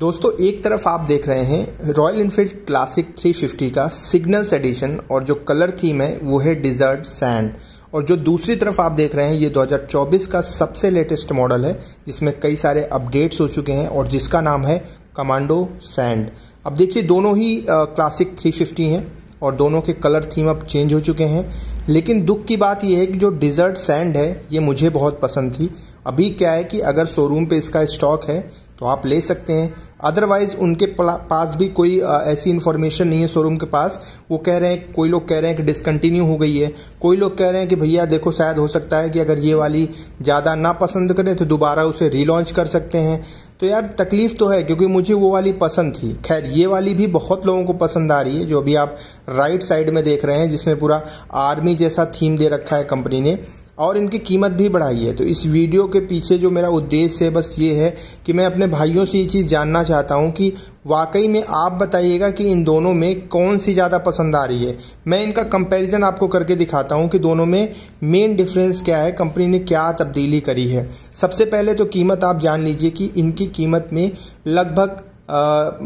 दोस्तों एक तरफ आप देख रहे हैं रॉयल इनफील्ड क्लासिक 350 का सिग्नल्स एडिशन और जो कलर थीम है वो है डिजर्ट सैंड और जो दूसरी तरफ आप देख रहे हैं ये 2024 का सबसे लेटेस्ट मॉडल है जिसमें कई सारे अपडेट्स हो चुके हैं और जिसका नाम है कमांडो सैंड अब देखिए दोनों ही क्लासिक 350 हैं और दोनों के कलर थीम अब चेंज हो चुके हैं लेकिन दुख की बात यह है कि जो डिजर्ट सैंड है ये मुझे बहुत पसंद थी अभी क्या है कि अगर शोरूम पे इसका स्टॉक है तो आप ले सकते हैं अदरवाइज़ उनके पास भी कोई ऐसी इन्फॉर्मेशन नहीं है शोरूम के पास वो कह रहे हैं कोई लोग कह रहे हैं कि डिसकंटिन्यू हो गई है कोई लोग कह रहे हैं कि भैया देखो शायद हो सकता है कि अगर ये वाली ज़्यादा ना पसंद करें तो दोबारा उसे रीलॉन्च कर सकते हैं तो यार तकलीफ़ तो है क्योंकि मुझे वो वाली पसंद थी खैर ये वाली भी बहुत लोगों को पसंद आ रही है जो अभी आप राइट साइड में देख रहे हैं जिसमें पूरा आर्मी जैसा थीम दे रखा है कंपनी ने और इनकी कीमत भी बढ़ाई है तो इस वीडियो के पीछे जो मेरा उद्देश्य है बस ये है कि मैं अपने भाइयों से ये चीज़ जानना चाहता हूँ कि वाकई में आप बताइएगा कि इन दोनों में कौन सी ज़्यादा पसंद आ रही है मैं इनका कंपैरिजन आपको करके दिखाता हूँ कि दोनों में मेन डिफरेंस क्या है कंपनी ने क्या तब्दीली करी है सबसे पहले तो कीमत आप जान लीजिए कि इनकी कीमत में लगभग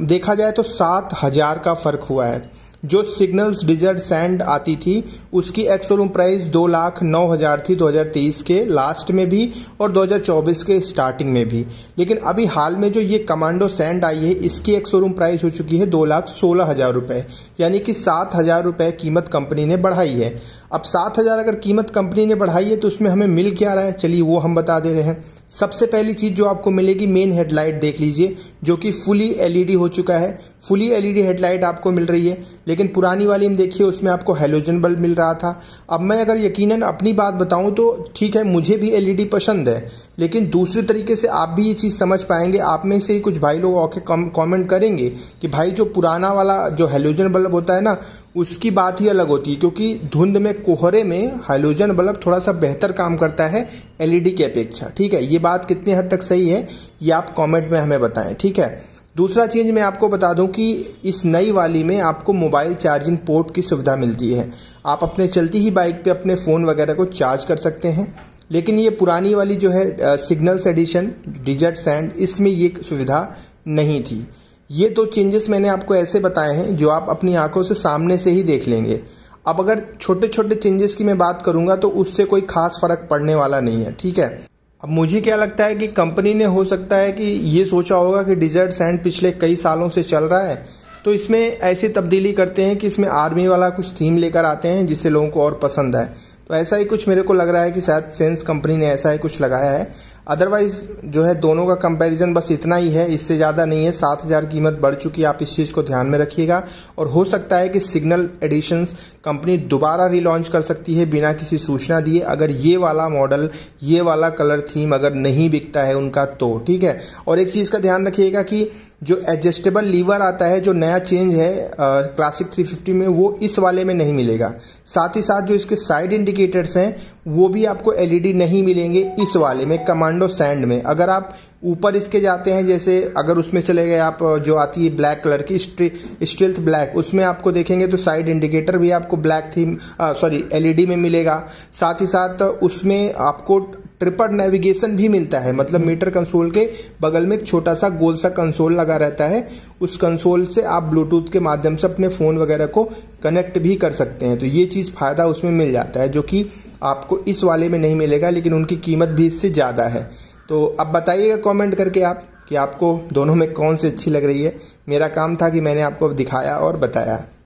देखा जाए तो सात हज़ार का फ़र्क हुआ है जो सिग्नल्स डिजर्ट सैंड आती थी उसकी एक्स शोरूम प्राइस दो लाख नौ हज़ार थी 2023 के लास्ट में भी और 2024 के स्टार्टिंग में भी लेकिन अभी हाल में जो ये कमांडो सैंड आई है इसकी एक्स शोरूम प्राइस हो चुकी है दो लाख सोलह हज़ार रुपये यानी कि सात हज़ार रुपये कीमत कंपनी ने बढ़ाई है अब सात हज़ार अगर कीमत कंपनी ने बढ़ाई है तो उसमें हमें मिल क्या रहा है चलिए वो हम बता दे रहे हैं सबसे पहली चीज़ जो आपको मिलेगी मेन हेडलाइट देख लीजिए जो कि फुली एलईडी हो चुका है फुली एलईडी हेडलाइट आपको मिल रही है लेकिन पुरानी वाली में देखिए उसमें आपको हेलोजन बल्ब मिल रहा था अब मैं अगर यकीनन अपनी बात बताऊं तो ठीक है मुझे भी एलईडी पसंद है लेकिन दूसरे तरीके से आप भी ये चीज़ समझ पाएंगे आप में से ही कुछ भाई लोग आके कॉमेंट करेंगे कि भाई जो पुराना वाला जो हेलोजन बल्ब होता है ना उसकी बात ही अलग होती है क्योंकि धुंध में कोहरे में हाइलोजन बल्ब थोड़ा सा बेहतर काम करता है एलईडी की अपेक्षा ठीक है ये बात कितने हद तक सही है ये आप कमेंट में हमें बताएं ठीक है दूसरा चीज़ मैं आपको बता दूं कि इस नई वाली में आपको मोबाइल चार्जिंग पोर्ट की सुविधा मिलती है आप अपने चलती ही बाइक पे अपने फ़ोन वगैरह को चार्ज कर सकते हैं लेकिन ये पुरानी वाली जो है सिग्नल्स एडिशन डिजट सैंड इसमें ये सुविधा नहीं थी ये दो चेंजेस मैंने आपको ऐसे बताए हैं जो आप अपनी आंखों से सामने से ही देख लेंगे अब अगर छोटे छोटे चेंजेस की मैं बात करूंगा तो उससे कोई खास फर्क पड़ने वाला नहीं है ठीक है अब मुझे क्या लगता है कि कंपनी ने हो सकता है कि ये सोचा होगा कि डिजर्ट सैंड पिछले कई सालों से चल रहा है तो इसमें ऐसी तब्दीली करते हैं कि इसमें आर्मी वाला कुछ थीम लेकर आते हैं जिससे लोगों को और पसंद आए तो ऐसा ही कुछ मेरे को लग रहा है कि शायद सेंस कंपनी ने ऐसा ही कुछ लगाया है अदरवाइज जो है दोनों का कंपैरिजन बस इतना ही है इससे ज़्यादा नहीं है सात हज़ार कीमत बढ़ चुकी है आप इस चीज़ को ध्यान में रखिएगा और हो सकता है कि सिग्नल एडिशंस कंपनी दोबारा रिलॉन्च कर सकती है बिना किसी सूचना दिए अगर ये वाला मॉडल ये वाला कलर थीम अगर नहीं बिकता है उनका तो ठीक है और एक चीज़ का ध्यान रखिएगा कि जो एडजस्टेबल लीवर आता है जो नया चेंज है क्लासिक 350 में वो इस वाले में नहीं मिलेगा साथ ही साथ जो इसके साइड इंडिकेटर्स हैं वो भी आपको एलईडी e नहीं मिलेंगे इस वाले में कमांडो सैंड में अगर आप ऊपर इसके जाते हैं जैसे अगर उसमें चले गए आप जो आती है ब्लैक कलर की स्टिल्थ ब्लैक उसमें आपको देखेंगे तो साइड इंडिकेटर भी आपको ब्लैक थीम सॉरी एलईडी में मिलेगा साथ ही साथ उसमें आपको ट्रिपड नेविगेशन भी मिलता है मतलब मीटर कंसोल के बगल में एक छोटा सा गोल सा कंसोल लगा रहता है उस कंसोल से आप ब्लूटूथ के माध्यम से अपने फ़ोन वगैरह को कनेक्ट भी कर सकते हैं तो ये चीज़ फ़ायदा उसमें मिल जाता है जो कि आपको इस वाले में नहीं मिलेगा लेकिन उनकी कीमत भी इससे ज़्यादा है तो अब बताइएगा कमेंट करके आप कि आपको दोनों में कौन सी अच्छी लग रही है मेरा काम था कि मैंने आपको दिखाया और बताया